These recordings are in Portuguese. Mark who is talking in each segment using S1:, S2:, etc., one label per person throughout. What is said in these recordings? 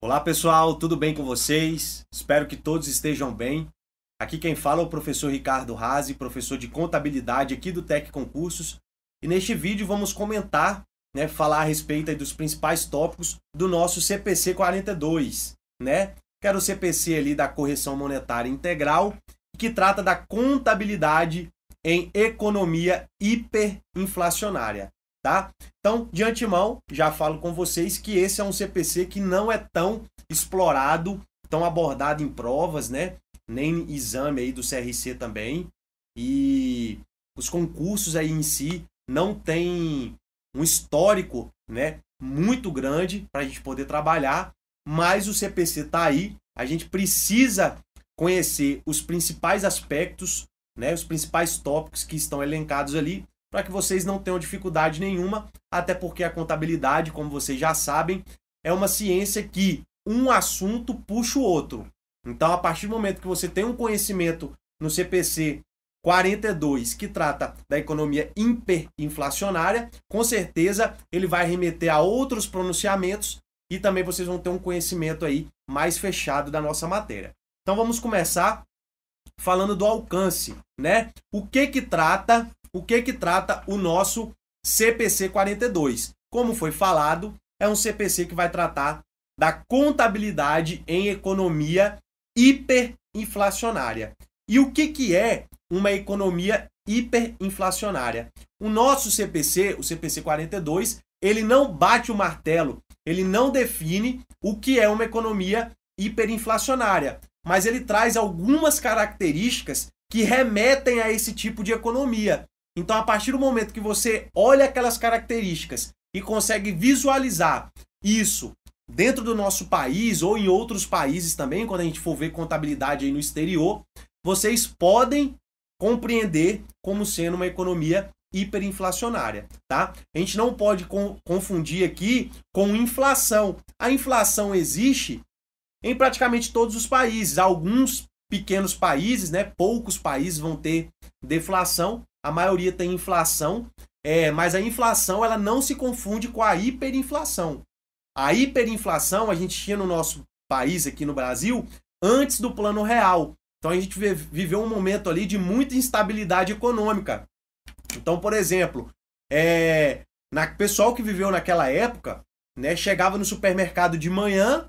S1: Olá pessoal, tudo bem com vocês? Espero que todos estejam bem. Aqui quem fala é o professor Ricardo Razi, professor de contabilidade aqui do Tec Concursos, e neste vídeo vamos comentar, né, falar a respeito dos principais tópicos do nosso CPC 42, né? Que era o CPC ali da correção monetária integral que trata da contabilidade em economia hiperinflacionária, tá? Então, de antemão, já falo com vocês que esse é um CPC que não é tão explorado, tão abordado em provas, né? Nem exame aí do CRC também. E os concursos aí em si não tem um histórico, né, muito grande para a gente poder trabalhar, mas o CPC tá aí, a gente precisa conhecer os principais aspectos, né, os principais tópicos que estão elencados ali, para que vocês não tenham dificuldade nenhuma, até porque a contabilidade, como vocês já sabem, é uma ciência que um assunto puxa o outro. Então, a partir do momento que você tem um conhecimento no CPC 42, que trata da economia hiperinflacionária, com certeza ele vai remeter a outros pronunciamentos e também vocês vão ter um conhecimento aí mais fechado da nossa matéria. Então vamos começar falando do alcance, né? O que que trata, o que que trata o nosso CPC 42? Como foi falado, é um CPC que vai tratar da contabilidade em economia hiperinflacionária. E o que que é uma economia hiperinflacionária? O nosso CPC, o CPC 42, ele não bate o martelo, ele não define o que é uma economia hiperinflacionária mas ele traz algumas características que remetem a esse tipo de economia. Então, a partir do momento que você olha aquelas características e consegue visualizar isso dentro do nosso país ou em outros países também, quando a gente for ver contabilidade aí no exterior, vocês podem compreender como sendo uma economia hiperinflacionária, tá? A gente não pode confundir aqui com inflação. A inflação existe em praticamente todos os países. Alguns pequenos países, né, poucos países vão ter deflação, a maioria tem inflação, é, mas a inflação ela não se confunde com a hiperinflação. A hiperinflação a gente tinha no nosso país aqui no Brasil antes do Plano Real. Então a gente viveu um momento ali de muita instabilidade econômica. Então, por exemplo, é, na, pessoal que viveu naquela época, né, chegava no supermercado de manhã,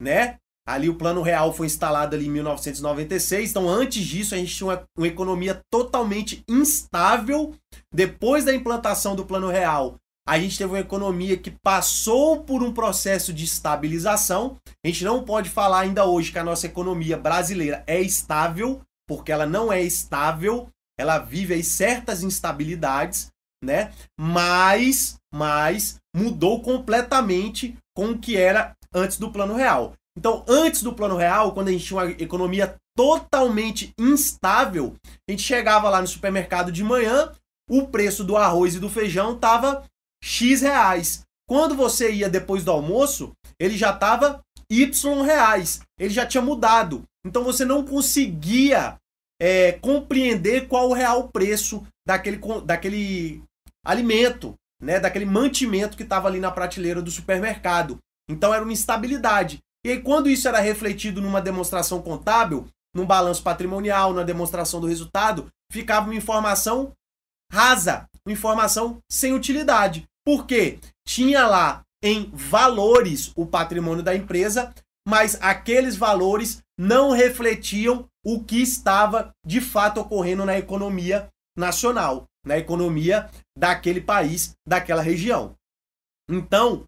S1: né, Ali o Plano Real foi instalado ali em 1996, então antes disso a gente tinha uma, uma economia totalmente instável. Depois da implantação do Plano Real, a gente teve uma economia que passou por um processo de estabilização. A gente não pode falar ainda hoje que a nossa economia brasileira é estável, porque ela não é estável, ela vive aí certas instabilidades, né? Mas, mas mudou completamente com o que era antes do Plano Real. Então, antes do Plano Real, quando a gente tinha uma economia totalmente instável, a gente chegava lá no supermercado de manhã, o preço do arroz e do feijão tava X reais. Quando você ia depois do almoço, ele já tava Y reais. Ele já tinha mudado. Então você não conseguia é, compreender qual o real preço daquele, daquele alimento, né? Daquele mantimento que estava ali na prateleira do supermercado. Então era uma instabilidade. E aí, quando isso era refletido numa demonstração contábil, num balanço patrimonial, na demonstração do resultado, ficava uma informação rasa, uma informação sem utilidade. Porque tinha lá em valores o patrimônio da empresa, mas aqueles valores não refletiam o que estava de fato ocorrendo na economia nacional, na economia daquele país, daquela região. Então,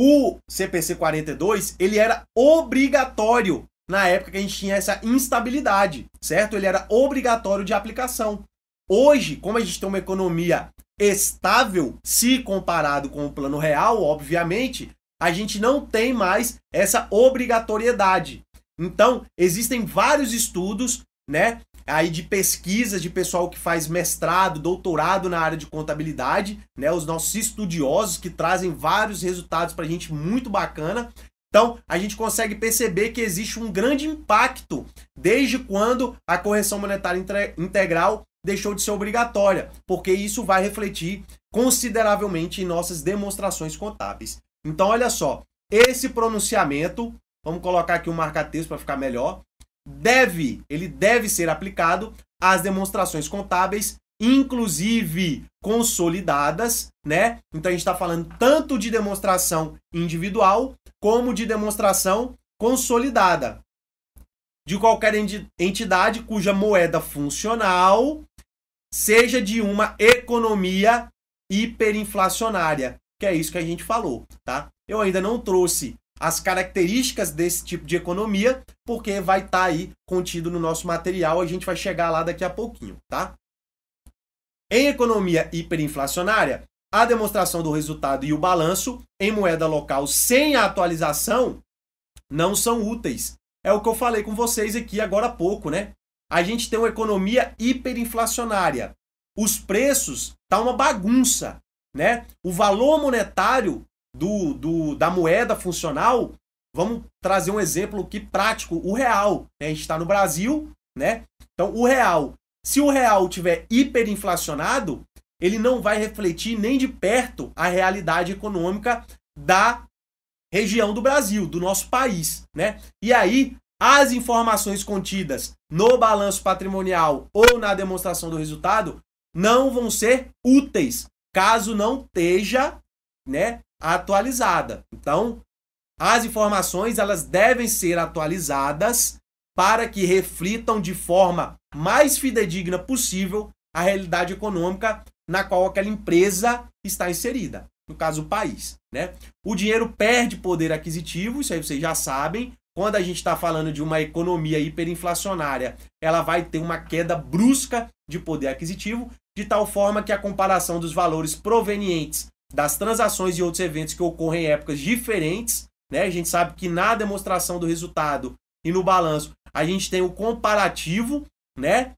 S1: o CPC 42, ele era obrigatório na época que a gente tinha essa instabilidade, certo? Ele era obrigatório de aplicação. Hoje, como a gente tem uma economia estável, se comparado com o plano real, obviamente, a gente não tem mais essa obrigatoriedade. Então, existem vários estudos né? Aí de pesquisas de pessoal que faz mestrado, doutorado na área de contabilidade, né? Os nossos estudiosos que trazem vários resultados para a gente muito bacana. Então, a gente consegue perceber que existe um grande impacto desde quando a correção monetária integral deixou de ser obrigatória, porque isso vai refletir consideravelmente em nossas demonstrações contábeis. Então, olha só, esse pronunciamento, vamos colocar aqui um marca-texto para ficar melhor, deve, ele deve ser aplicado às demonstrações contábeis, inclusive consolidadas, né? Então a gente está falando tanto de demonstração individual como de demonstração consolidada de qualquer entidade cuja moeda funcional seja de uma economia hiperinflacionária, que é isso que a gente falou, tá? Eu ainda não trouxe as características desse tipo de economia, porque vai estar tá aí contido no nosso material, a gente vai chegar lá daqui a pouquinho, tá? Em economia hiperinflacionária, a demonstração do resultado e o balanço em moeda local sem a atualização não são úteis. É o que eu falei com vocês aqui agora há pouco, né? A gente tem uma economia hiperinflacionária. Os preços tá uma bagunça, né? O valor monetário do, do da moeda funcional, vamos trazer um exemplo que prático, o real. Né? A gente está no Brasil, né? Então, o real. Se o real tiver hiperinflacionado, ele não vai refletir nem de perto a realidade econômica da região do Brasil, do nosso país, né? E aí, as informações contidas no balanço patrimonial ou na demonstração do resultado não vão ser úteis caso não esteja, né, atualizada. Então, as informações elas devem ser atualizadas para que reflitam de forma mais fidedigna possível a realidade econômica na qual aquela empresa está inserida, no caso o país, né? O dinheiro perde poder aquisitivo, isso aí vocês já sabem. Quando a gente está falando de uma economia hiperinflacionária, ela vai ter uma queda brusca de poder aquisitivo, de tal forma que a comparação dos valores provenientes das transações e outros eventos que ocorrem em épocas diferentes. Né? A gente sabe que na demonstração do resultado e no balanço a gente tem o comparativo né,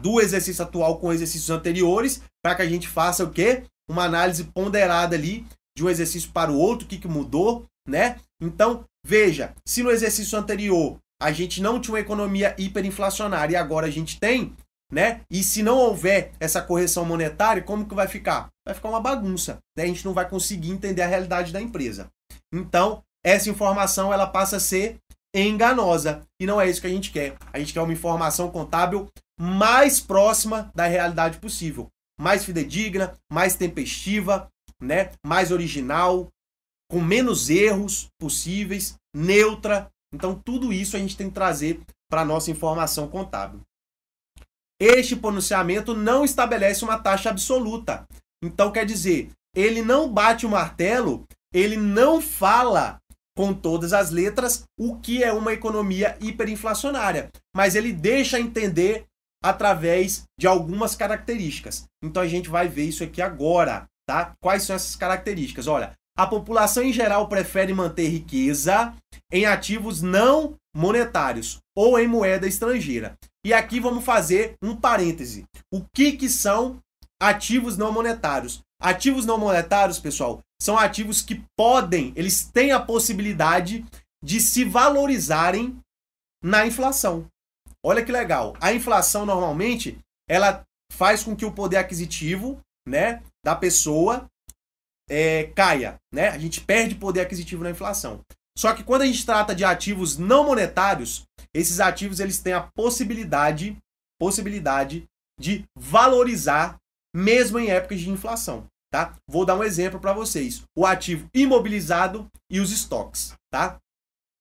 S1: do exercício atual com exercícios anteriores para que a gente faça o quê? Uma análise ponderada ali de um exercício para o outro, o que, que mudou, né? Então, veja, se no exercício anterior a gente não tinha uma economia hiperinflacionária e agora a gente tem, né? E se não houver essa correção monetária, como que vai ficar? Vai ficar uma bagunça, né? A gente não vai conseguir entender a realidade da empresa. Então, essa informação ela passa a ser enganosa e não é isso que a gente quer. A gente quer uma informação contábil mais próxima da realidade possível, mais fidedigna, mais tempestiva, né? Mais original, com menos erros possíveis, neutra. Então, tudo isso a gente tem que trazer para nossa informação contábil. Este pronunciamento não estabelece uma taxa absoluta. Então, quer dizer, ele não bate o martelo, ele não fala com todas as letras o que é uma economia hiperinflacionária, mas ele deixa entender através de algumas características. Então a gente vai ver isso aqui agora, tá? Quais são essas características? Olha, a população em geral prefere manter riqueza em ativos não monetários ou em moeda estrangeira. E aqui vamos fazer um parêntese. O que, que são ativos não monetários? Ativos não monetários, pessoal, são ativos que podem, eles têm a possibilidade de se valorizarem na inflação. Olha que legal. A inflação normalmente ela faz com que o poder aquisitivo, né, da pessoa é, caia, né? A gente perde poder aquisitivo na inflação. Só que quando a gente trata de ativos não monetários, esses ativos eles têm a possibilidade, possibilidade de valorizar mesmo em épocas de inflação, tá? Vou dar um exemplo para vocês: o ativo imobilizado e os estoques, tá?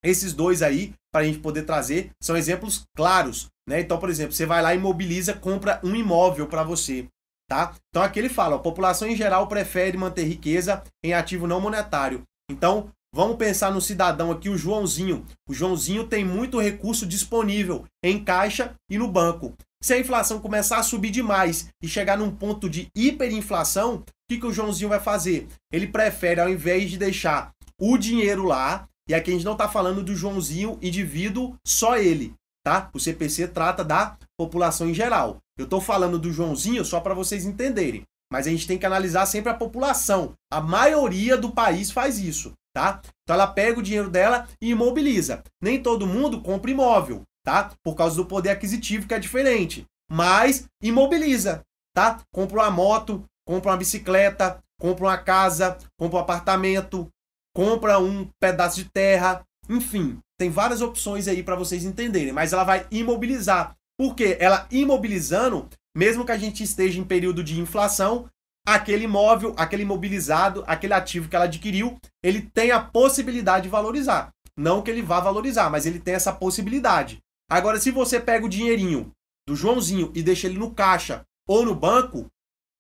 S1: Esses dois aí, para a gente poder trazer, são exemplos claros, né? Então, por exemplo, você vai lá imobiliza, compra um imóvel para você, tá? Então aqui ele fala, a população em geral prefere manter riqueza em ativo não monetário. Então, Vamos pensar no cidadão aqui, o Joãozinho. O Joãozinho tem muito recurso disponível em caixa e no banco. Se a inflação começar a subir demais e chegar num ponto de hiperinflação, o que, que o Joãozinho vai fazer? Ele prefere, ao invés de deixar o dinheiro lá, e aqui a gente não está falando do Joãozinho indivíduo, só ele, tá? O CPC trata da população em geral. Eu estou falando do Joãozinho só para vocês entenderem, mas a gente tem que analisar sempre a população. A maioria do país faz isso tá? Então ela pega o dinheiro dela e imobiliza. Nem todo mundo compra imóvel, tá? Por causa do poder aquisitivo que é diferente, mas imobiliza, tá? Compra uma moto, compra uma bicicleta, compra uma casa, compra um apartamento, compra um pedaço de terra, enfim, tem várias opções aí para vocês entenderem, mas ela vai imobilizar. Porque ela imobilizando, mesmo que a gente esteja em período de inflação, aquele imóvel, aquele imobilizado, aquele ativo que ela adquiriu, ele tem a possibilidade de valorizar. Não que ele vá valorizar, mas ele tem essa possibilidade. Agora, se você pega o dinheirinho do Joãozinho e deixa ele no caixa ou no banco,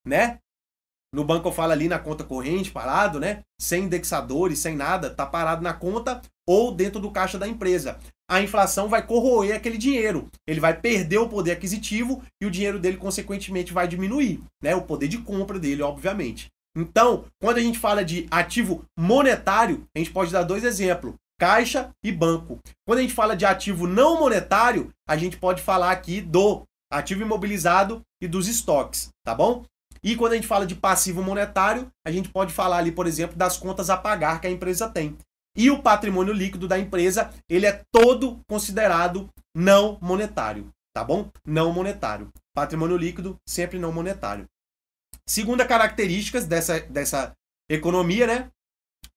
S1: né? No banco eu falo ali na conta corrente, parado, né? Sem indexadores, sem nada, tá parado na conta ou dentro do caixa da empresa a inflação vai corroer aquele dinheiro. Ele vai perder o poder aquisitivo e o dinheiro dele, consequentemente, vai diminuir, né? O poder de compra dele, obviamente. Então, quando a gente fala de ativo monetário, a gente pode dar dois exemplos: caixa e banco. Quando a gente fala de ativo não monetário, a gente pode falar aqui do ativo imobilizado e dos estoques, tá bom? E quando a gente fala de passivo monetário, a gente pode falar ali, por exemplo, das contas a pagar que a empresa tem. E o patrimônio líquido da empresa, ele é todo considerado não monetário, tá bom? Não monetário. Patrimônio líquido sempre não monetário. Segunda característica dessa, dessa economia, né?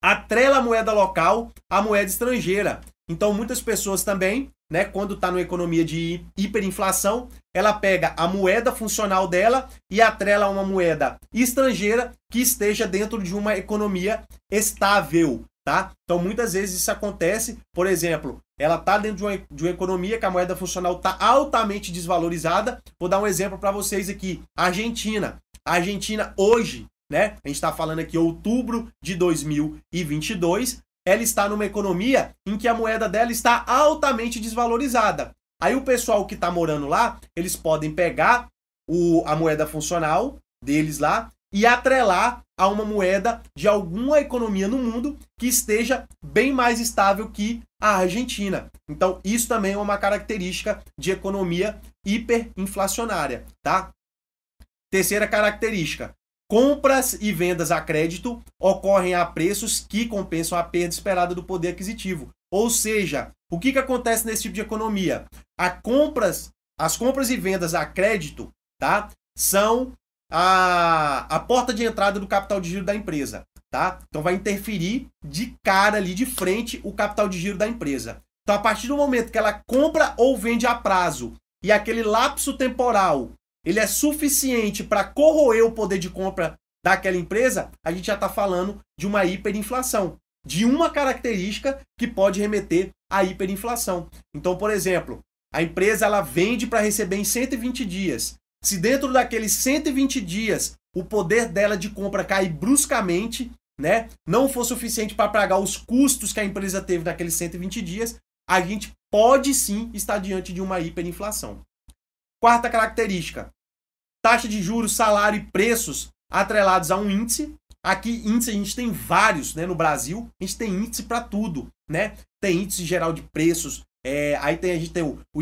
S1: Atrela a moeda local à moeda estrangeira. Então, muitas pessoas também, né, quando está numa economia de hiperinflação, ela pega a moeda funcional dela e atrela a uma moeda estrangeira que esteja dentro de uma economia estável tá? Então muitas vezes isso acontece, por exemplo, ela tá dentro de uma, de uma economia que a moeda funcional tá altamente desvalorizada. Vou dar um exemplo para vocês aqui. Argentina. A Argentina hoje, né? A gente está falando aqui outubro de 2022, ela está numa economia em que a moeda dela está altamente desvalorizada. Aí o pessoal que está morando lá, eles podem pegar o, a moeda funcional deles lá e atrelar a uma moeda de alguma economia no mundo que esteja bem mais estável que a Argentina. Então, isso também é uma característica de economia hiperinflacionária, tá? Terceira característica: compras e vendas a crédito ocorrem a preços que compensam a perda esperada do poder aquisitivo. Ou seja, o que, que acontece nesse tipo de economia? A compras, as compras e vendas a crédito, tá? São a, a porta de entrada do capital de giro da empresa, tá? Então vai interferir de cara ali de frente o capital de giro da empresa. Então a partir do momento que ela compra ou vende a prazo e aquele lapso temporal ele é suficiente para corroer o poder de compra daquela empresa, a gente já está falando de uma hiperinflação, de uma característica que pode remeter à hiperinflação. Então, por exemplo, a empresa ela vende para receber em 120 dias. Se dentro daqueles 120 dias o poder dela de compra cair bruscamente, né, não for suficiente para pagar os custos que a empresa teve naqueles 120 dias, a gente pode sim estar diante de uma hiperinflação. Quarta característica: taxa de juros, salário e preços atrelados a um índice. Aqui, índice a gente tem vários né, no Brasil, a gente tem índice para tudo, né? Tem índice geral de preços, é, aí tem, a gente tem o, o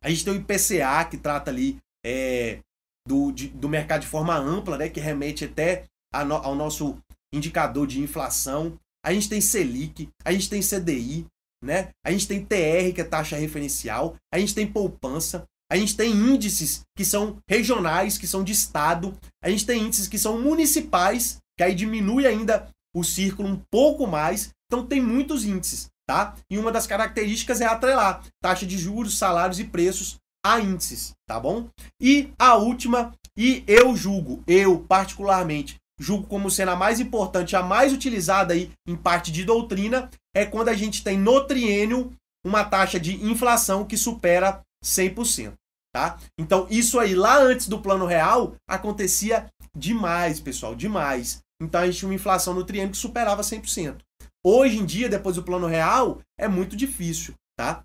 S1: a gente tem o IPCA, que trata ali é, do, de, do mercado de forma ampla, né, que remete até no, ao nosso indicador de inflação. A gente tem Selic, a gente tem CDI, né? A gente tem TR, que é taxa referencial, a gente tem poupança, a gente tem índices que são regionais, que são de estado, a gente tem índices que são municipais, que aí diminui ainda o círculo um pouco mais. Então tem muitos índices tá? E uma das características é atrelar taxa de juros, salários e preços a índices, tá bom? E a última, e eu julgo, eu particularmente julgo como sendo a mais importante, a mais utilizada aí em parte de doutrina, é quando a gente tem no triênio uma taxa de inflação que supera 100%, tá? Então isso aí lá antes do plano real acontecia demais, pessoal, demais. Então a gente tinha uma inflação no triênio que superava 100%. Hoje em dia, depois do plano real, é muito difícil, tá?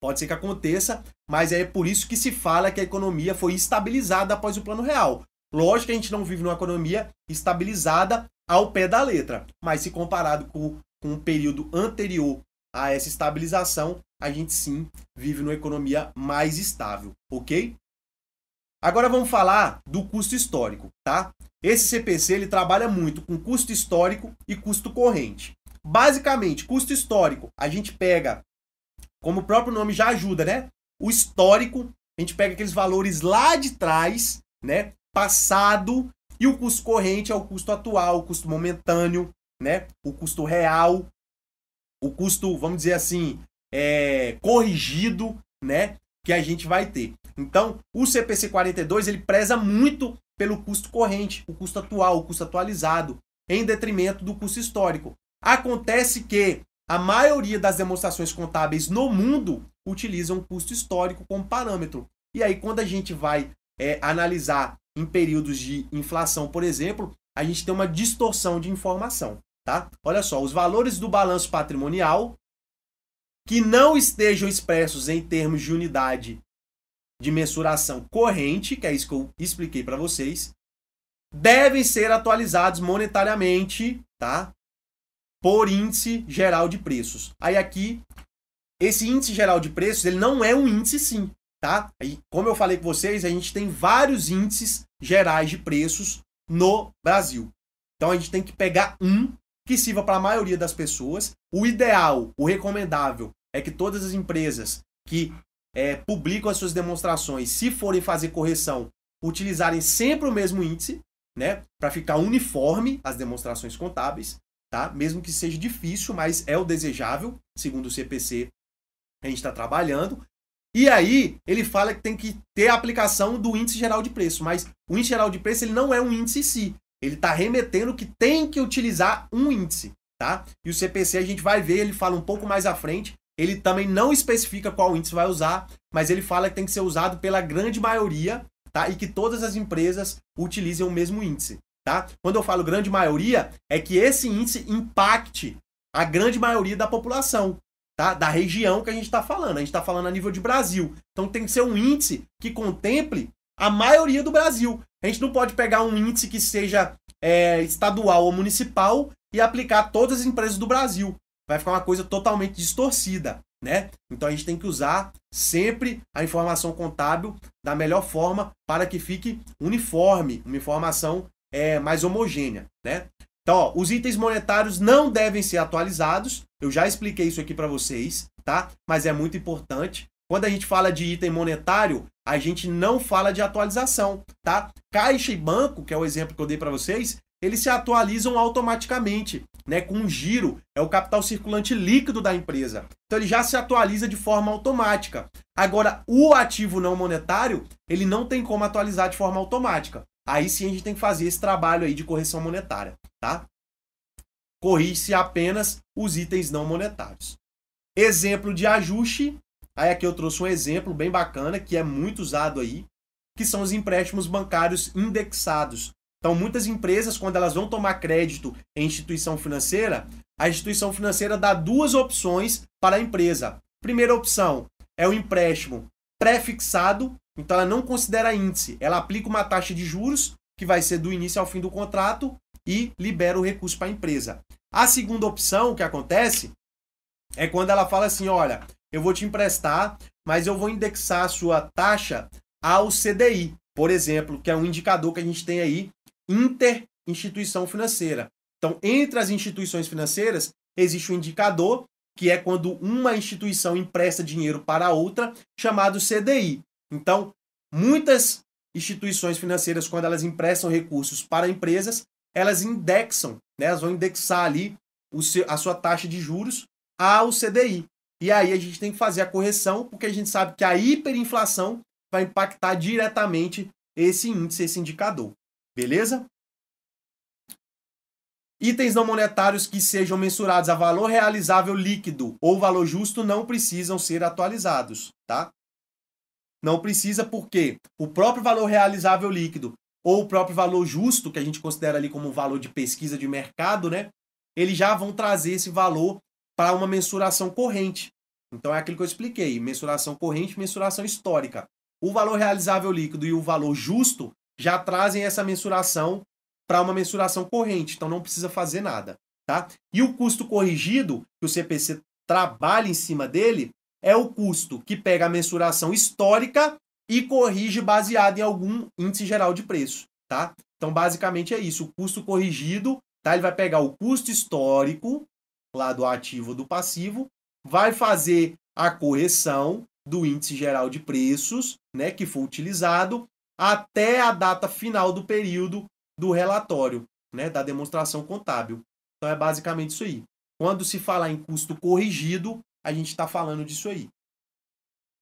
S1: Pode ser que aconteça, mas é por isso que se fala que a economia foi estabilizada após o plano real. Lógico que a gente não vive numa economia estabilizada ao pé da letra, mas se comparado com, com o período anterior a essa estabilização, a gente sim vive numa economia mais estável, ok? Agora vamos falar do custo histórico, tá? Esse CPC ele trabalha muito com custo histórico e custo corrente. Basicamente, custo histórico, a gente pega, como o próprio nome já ajuda, né? O histórico, a gente pega aqueles valores lá de trás, né? Passado, e o custo corrente é o custo atual, o custo momentâneo, né? O custo real, o custo, vamos dizer assim, é, corrigido, né? Que a gente vai ter. Então, o CPC 42 ele preza muito pelo custo corrente, o custo atual, o custo atualizado, em detrimento do custo histórico. Acontece que a maioria das demonstrações contábeis no mundo utilizam custo histórico como parâmetro. E aí, quando a gente vai é, analisar em períodos de inflação, por exemplo, a gente tem uma distorção de informação. Tá? Olha só, os valores do balanço patrimonial que não estejam expressos em termos de unidade de mensuração corrente, que é isso que eu expliquei para vocês, devem ser atualizados monetariamente, tá? por índice geral de preços. Aí aqui, esse índice geral de preços, ele não é um índice sim, tá? Aí, como eu falei com vocês, a gente tem vários índices gerais de preços no Brasil. Então a gente tem que pegar um que sirva para a maioria das pessoas. O ideal, o recomendável, é que todas as empresas que é, publicam as suas demonstrações, se forem fazer correção, utilizarem sempre o mesmo índice, né? Para ficar uniforme as demonstrações contábeis tá? Mesmo que seja difícil, mas é o desejável, segundo o CPC, a gente está trabalhando. E aí, ele fala que tem que ter a aplicação do índice geral de preço, mas o índice geral de preço ele não é um índice em si. Ele está remetendo que tem que utilizar um índice, tá? E o CPC a gente vai ver, ele fala um pouco mais à frente. Ele também não especifica qual índice vai usar, mas ele fala que tem que ser usado pela grande maioria, tá? E que todas as empresas utilizem o mesmo índice tá? Quando eu falo grande maioria, é que esse índice impacte a grande maioria da população, tá? Da região que a gente está falando. A gente está falando a nível de Brasil. Então tem que ser um índice que contemple a maioria do Brasil. A gente não pode pegar um índice que seja é, estadual ou municipal e aplicar a todas as empresas do Brasil. Vai ficar uma coisa totalmente distorcida, né? Então a gente tem que usar sempre a informação contábil da melhor forma para que fique uniforme, uma informação é, mais homogênea, né? Então, ó, os itens monetários não devem ser atualizados. Eu já expliquei isso aqui para vocês, tá? Mas é muito importante. Quando a gente fala de item monetário, a gente não fala de atualização, tá? Caixa e banco, que é o exemplo que eu dei para vocês, eles se atualizam automaticamente, né? Com um giro, é o capital circulante líquido da empresa. Então ele já se atualiza de forma automática. Agora, o ativo não monetário, ele não tem como atualizar de forma automática. Aí sim a gente tem que fazer esse trabalho aí de correção monetária, tá? Corrige-se apenas os itens não monetários. Exemplo de ajuste, aí aqui eu trouxe um exemplo bem bacana, que é muito usado aí, que são os empréstimos bancários indexados. Então, muitas empresas, quando elas vão tomar crédito em instituição financeira, a instituição financeira dá duas opções para a empresa. Primeira opção é o empréstimo pré-fixado, então ela não considera índice, ela aplica uma taxa de juros que vai ser do início ao fim do contrato e libera o recurso para a empresa. A segunda opção que acontece é quando ela fala assim, olha, eu vou te emprestar, mas eu vou indexar a sua taxa ao CDI, por exemplo, que é um indicador que a gente tem aí interinstituição financeira. Então, entre as instituições financeiras, existe um indicador, que é quando uma instituição empresta dinheiro para outra, chamado CDI. Então, muitas instituições financeiras, quando elas emprestam recursos para empresas, elas indexam, né? elas vão indexar ali seu, a sua taxa de juros ao CDI. E aí a gente tem que fazer a correção, porque a gente sabe que a hiperinflação vai impactar diretamente esse índice, esse indicador. Beleza? Itens não monetários que sejam mensurados a valor realizável líquido ou valor justo não precisam ser atualizados, tá? Não precisa porque o próprio valor realizável líquido ou o próprio valor justo, que a gente considera ali como um valor de pesquisa de mercado, né? Eles já vão trazer esse valor para uma mensuração corrente. Então é aquilo que eu expliquei, mensuração corrente, mensuração histórica. O valor realizável líquido e o valor justo já trazem essa mensuração para uma mensuração corrente, então não precisa fazer nada, tá? E o custo corrigido, que o CPC trabalha em cima dele, é o custo que pega a mensuração histórica e corrige baseado em algum índice geral de preço, tá? Então, basicamente é isso. O custo corrigido, tá? Ele vai pegar o custo histórico, lá do ativo do passivo, vai fazer a correção do índice geral de preços, né, que foi utilizado até a data final do período do relatório, né, da demonstração contábil. Então é basicamente isso aí. Quando se falar em custo corrigido, a gente está falando disso aí.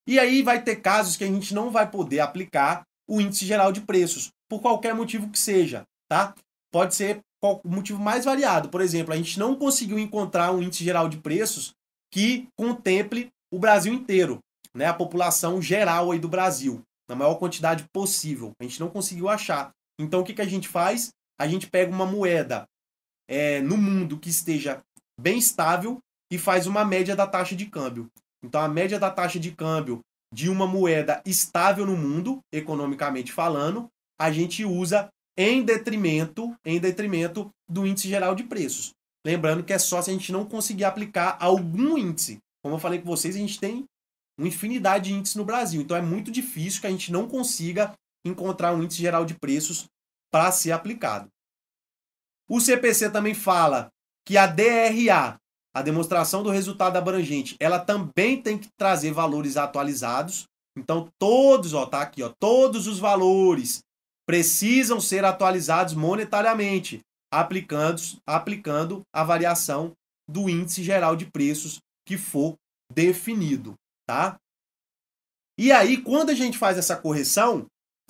S1: E aí vai ter casos que a gente não vai poder aplicar o índice geral de preços, por qualquer motivo que seja, tá? Pode ser o motivo mais variado. Por exemplo, a gente não conseguiu encontrar um índice geral de preços que contemple o Brasil inteiro, né? A população geral aí do Brasil, na maior quantidade possível. A gente não conseguiu achar. Então o que, que a gente faz? A gente pega uma moeda é, no mundo que esteja bem estável e faz uma média da taxa de câmbio. Então, a média da taxa de câmbio de uma moeda estável no mundo, economicamente falando, a gente usa em detrimento, em detrimento do índice geral de preços. Lembrando que é só se a gente não conseguir aplicar algum índice. Como eu falei com vocês, a gente tem uma infinidade de índices no Brasil. Então é muito difícil que a gente não consiga encontrar um índice geral de preços para ser aplicado. O CPC também fala que a DRA a demonstração do resultado abrangente, ela também tem que trazer valores atualizados. Então, todos, ó, tá aqui, ó, todos os valores precisam ser atualizados monetariamente, aplicando, aplicando a variação do índice geral de preços que for definido, tá? E aí, quando a gente faz essa correção,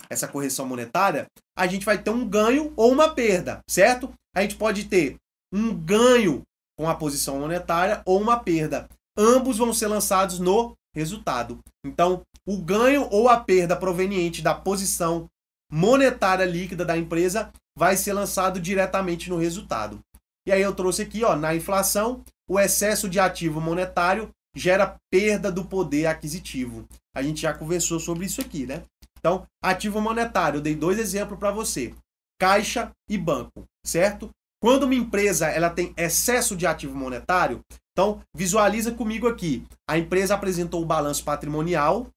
S1: essa correção monetária, a gente vai ter um ganho ou uma perda, certo? A gente pode ter um ganho com a posição monetária ou uma perda. Ambos vão ser lançados no resultado. Então, o ganho ou a perda proveniente da posição monetária líquida da empresa vai ser lançado diretamente no resultado. E aí eu trouxe aqui, ó, na inflação, o excesso de ativo monetário gera perda do poder aquisitivo. A gente já conversou sobre isso aqui, né? Então, ativo monetário, eu dei dois exemplos para você: caixa e banco, certo? Quando uma empresa ela tem excesso de ativo monetário, então visualiza comigo aqui. A empresa apresentou o balanço patrimonial.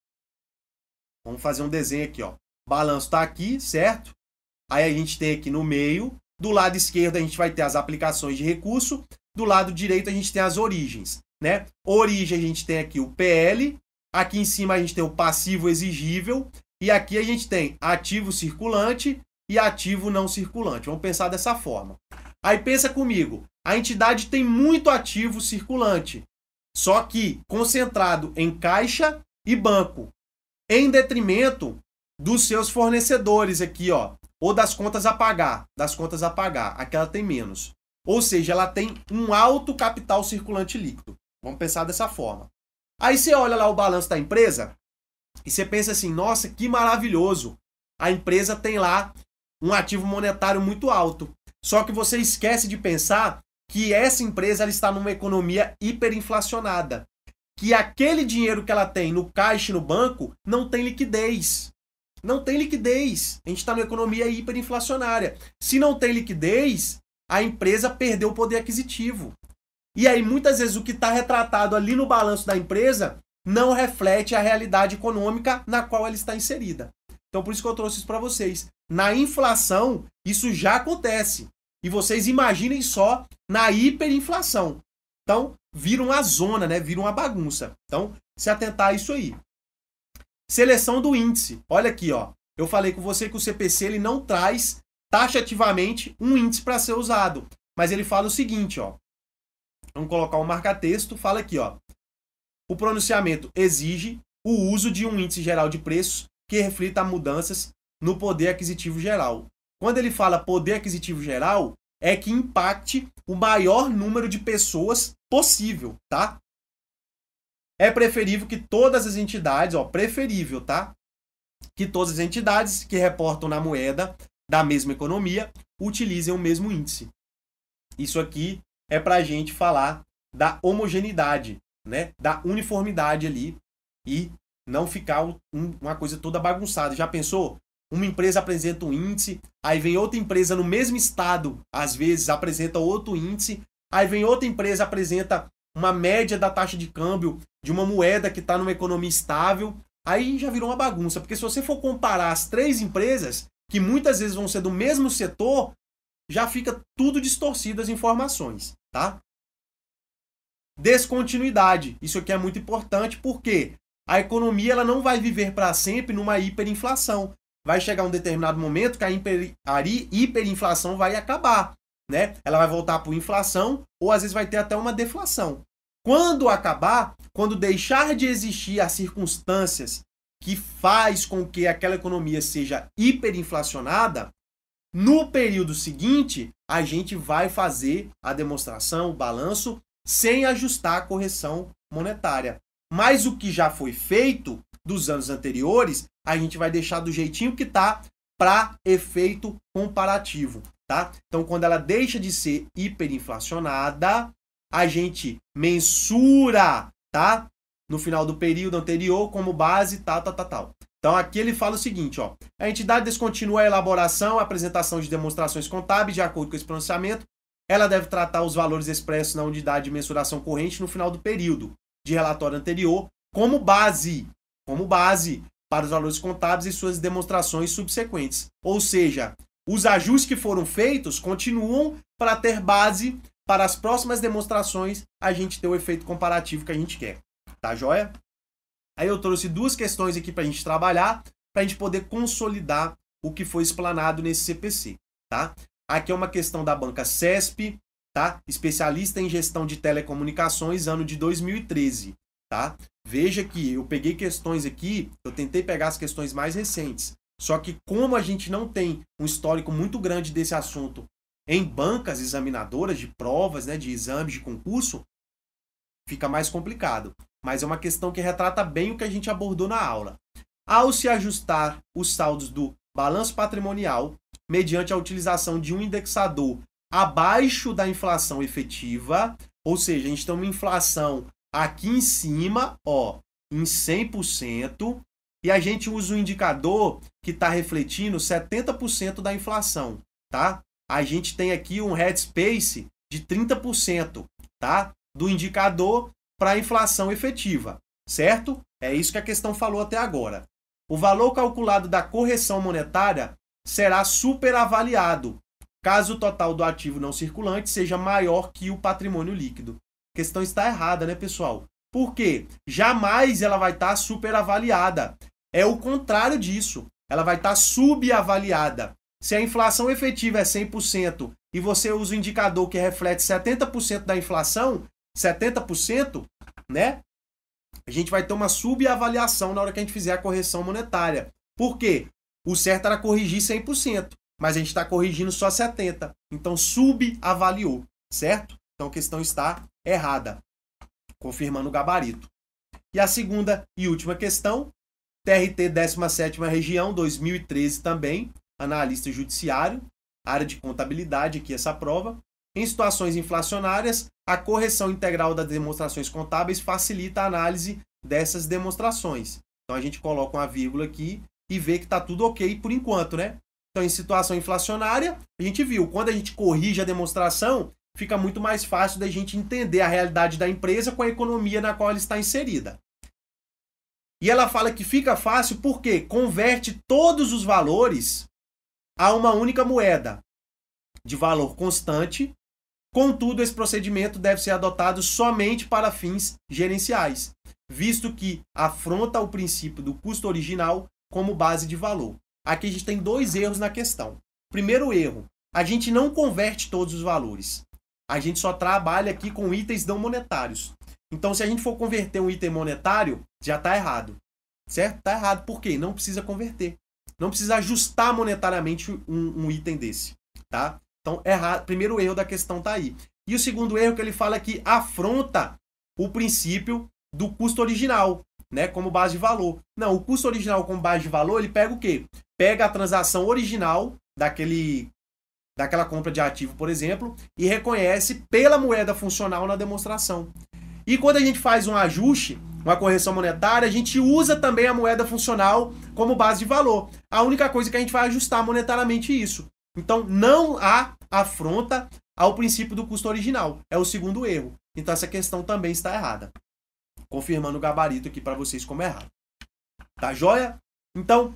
S1: Vamos fazer um desenho aqui, ó. balanço está aqui, certo? Aí a gente tem aqui no meio. Do lado esquerdo a gente vai ter as aplicações de recurso. Do lado direito a gente tem as origens, né? Origem a gente tem aqui o PL. Aqui em cima a gente tem o passivo exigível. E aqui a gente tem ativo circulante e ativo não circulante. Vamos pensar dessa forma. Aí pensa comigo, a entidade tem muito ativo circulante, só que concentrado em caixa e banco, em detrimento dos seus fornecedores aqui, ó, ou das contas a pagar, das contas a pagar, aquela tem menos. Ou seja, ela tem um alto capital circulante líquido. Vamos pensar dessa forma. Aí você olha lá o balanço da empresa e você pensa assim: "Nossa, que maravilhoso. A empresa tem lá um ativo monetário muito alto. Só que você esquece de pensar que essa empresa ela está numa economia hiperinflacionada. Que aquele dinheiro que ela tem no caixa e no banco não tem liquidez. Não tem liquidez. A gente está numa economia hiperinflacionária. Se não tem liquidez, a empresa perdeu o poder aquisitivo. E aí, muitas vezes, o que está retratado ali no balanço da empresa não reflete a realidade econômica na qual ela está inserida. Então por isso que eu trouxe isso para vocês. Na inflação, isso já acontece. E vocês imaginem só na hiperinflação. Então, vira uma zona, né? Vira uma bagunça. Então, se atentar a isso aí. Seleção do índice. Olha aqui, ó. Eu falei com você que o CPC ele não traz taxativamente um índice para ser usado, mas ele fala o seguinte, ó. Vamos colocar um marca-texto, fala aqui, ó. O pronunciamento exige o uso de um índice geral de preços que reflita mudanças no poder aquisitivo geral. Quando ele fala poder aquisitivo geral, é que impacte o maior número de pessoas possível, tá? É preferível que todas as entidades, ó, preferível, tá? Que todas as entidades que reportam na moeda da mesma economia utilizem o mesmo índice. Isso aqui é para a gente falar da homogeneidade, né? Da uniformidade ali e não ficar um, uma coisa toda bagunçada. Já pensou? Uma empresa apresenta um índice, aí vem outra empresa no mesmo estado, às vezes apresenta outro índice, aí vem outra empresa apresenta uma média da taxa de câmbio de uma moeda que está numa economia estável, aí já virou uma bagunça. Porque se você for comparar as três empresas, que muitas vezes vão ser do mesmo setor, já fica tudo distorcido as informações, tá? Descontinuidade. Isso aqui é muito importante porque a economia ela não vai viver para sempre numa hiperinflação. Vai chegar um determinado momento que a, hiper, a hiperinflação vai acabar, né? Ela vai voltar para inflação ou às vezes vai ter até uma deflação. Quando acabar, quando deixar de existir as circunstâncias que faz com que aquela economia seja hiperinflacionada, no período seguinte, a gente vai fazer a demonstração, o balanço, sem ajustar a correção monetária. Mas o que já foi feito dos anos anteriores, a gente vai deixar do jeitinho que tá para efeito comparativo, tá? Então, quando ela deixa de ser hiperinflacionada, a gente mensura, tá? No final do período anterior como base tal, tal, tal, tal. Então aqui ele fala o seguinte, ó. A entidade descontinua a elaboração, a apresentação de demonstrações contábeis de acordo com esse pronunciamento. Ela deve tratar os valores expressos na unidade de mensuração corrente no final do período de relatório anterior como base, como base para os valores contábeis e suas demonstrações subsequentes. Ou seja, os ajustes que foram feitos continuam para ter base para as próximas demonstrações a gente ter o efeito comparativo que a gente quer. Tá joia? Aí eu trouxe duas questões aqui para a gente trabalhar, para a gente poder consolidar o que foi explanado nesse CPC, tá? Aqui é uma questão da banca CESP, tá? Especialista em gestão de telecomunicações, ano de 2013, tá? Veja que eu peguei questões aqui, eu tentei pegar as questões mais recentes. Só que como a gente não tem um histórico muito grande desse assunto em bancas examinadoras de provas, né, de exames de concurso, fica mais complicado. Mas é uma questão que retrata bem o que a gente abordou na aula. Ao se ajustar os saldos do balanço patrimonial mediante a utilização de um indexador abaixo da inflação efetiva, ou seja, a gente tem uma inflação aqui em cima, ó, em 100%, e a gente usa um indicador que está refletindo 70% da inflação, tá? A gente tem aqui um headspace de 30%, tá? Do indicador para a inflação efetiva, certo? É isso que a questão falou até agora. O valor calculado da correção monetária será superavaliado caso o total do ativo não circulante seja maior que o patrimônio líquido. A questão está errada, né, pessoal? Porque jamais ela vai estar tá superavaliada. É o contrário disso. Ela vai estar tá subavaliada. Se a inflação efetiva é 100% e você usa o indicador que reflete 70% da inflação, 70%, né? A gente vai ter uma subavaliação na hora que a gente fizer a correção monetária. Por quê? O certo era corrigir 100% mas a gente está corrigindo só 70. Então subavaliou, certo? Então a questão está errada, confirmando o gabarito. E a segunda e última questão, TRT 17ª região, 2013 também, analista judiciário, área de contabilidade aqui essa prova. Em situações inflacionárias, a correção integral das demonstrações contábeis facilita a análise dessas demonstrações. Então a gente coloca uma vírgula aqui e vê que está tudo ok por enquanto, né? Então, em situação inflacionária, a gente viu, quando a gente corrige a demonstração, fica muito mais fácil da gente entender a realidade da empresa com a economia na qual ela está inserida. E ela fala que fica fácil porque converte todos os valores a uma única moeda de valor constante. Contudo, esse procedimento deve ser adotado somente para fins gerenciais, visto que afronta o princípio do custo original como base de valor. Aqui a gente tem dois erros na questão. Primeiro erro, a gente não converte todos os valores. A gente só trabalha aqui com itens não monetários. Então, se a gente for converter um item monetário, já está errado. Certo? Está errado por quê? Não precisa converter. Não precisa ajustar monetariamente um, um item desse. Tá? Então, errado. primeiro erro da questão está aí. E o segundo erro que ele fala é que afronta o princípio do custo original né, como base de valor. Não, o custo original como base de valor, ele pega o quê? Pega a transação original daquele daquela compra de ativo, por exemplo, e reconhece pela moeda funcional na demonstração. E quando a gente faz um ajuste, uma correção monetária, a gente usa também a moeda funcional como base de valor. A única coisa é que a gente vai ajustar monetariamente é isso. Então não há afronta ao princípio do custo original. É o segundo erro. Então essa questão também está errada confirmando o gabarito aqui para vocês como é errado. Tá joia? Então,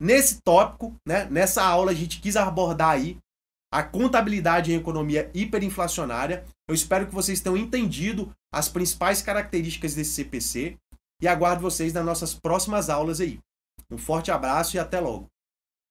S1: nesse tópico, né, nessa aula a gente quis abordar aí a contabilidade em economia hiperinflacionária. Eu espero que vocês tenham entendido as principais características desse CPC e aguardo vocês nas nossas próximas aulas aí. Um forte abraço e até logo.